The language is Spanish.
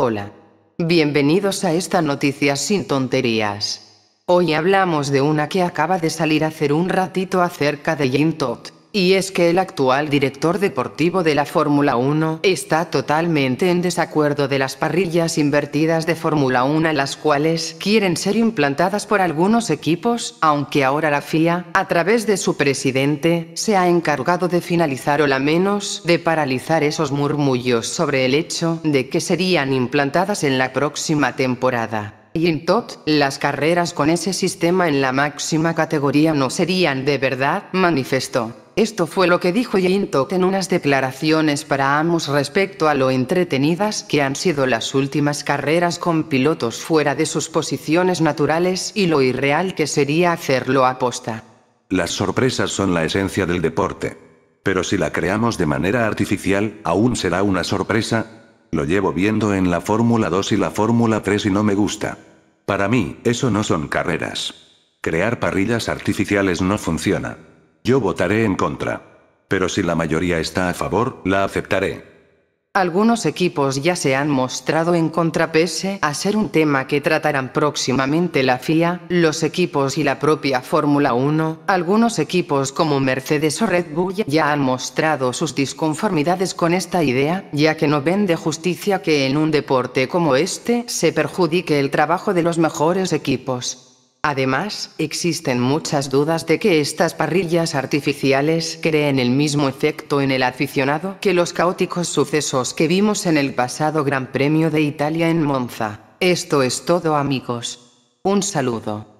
Hola. Bienvenidos a esta noticia sin tonterías. Hoy hablamos de una que acaba de salir hace un ratito acerca de Yintot. Y es que el actual director deportivo de la Fórmula 1 está totalmente en desacuerdo de las parrillas invertidas de Fórmula 1 las cuales quieren ser implantadas por algunos equipos, aunque ahora la FIA, a través de su presidente, se ha encargado de finalizar o la menos de paralizar esos murmullos sobre el hecho de que serían implantadas en la próxima temporada. Y en tot, las carreras con ese sistema en la máxima categoría no serían de verdad, manifestó. Esto fue lo que dijo Jane en unas declaraciones para Amos respecto a lo entretenidas que han sido las últimas carreras con pilotos fuera de sus posiciones naturales y lo irreal que sería hacerlo a posta. Las sorpresas son la esencia del deporte. Pero si la creamos de manera artificial, aún será una sorpresa. Lo llevo viendo en la Fórmula 2 y la Fórmula 3 y no me gusta. Para mí, eso no son carreras. Crear parrillas artificiales no funciona. Yo votaré en contra. Pero si la mayoría está a favor, la aceptaré. Algunos equipos ya se han mostrado en contra pese a ser un tema que tratarán próximamente la FIA, los equipos y la propia Fórmula 1. Algunos equipos como Mercedes o Red Bull ya han mostrado sus disconformidades con esta idea, ya que no ven de justicia que en un deporte como este se perjudique el trabajo de los mejores equipos. Además, existen muchas dudas de que estas parrillas artificiales creen el mismo efecto en el aficionado que los caóticos sucesos que vimos en el pasado Gran Premio de Italia en Monza. Esto es todo amigos. Un saludo.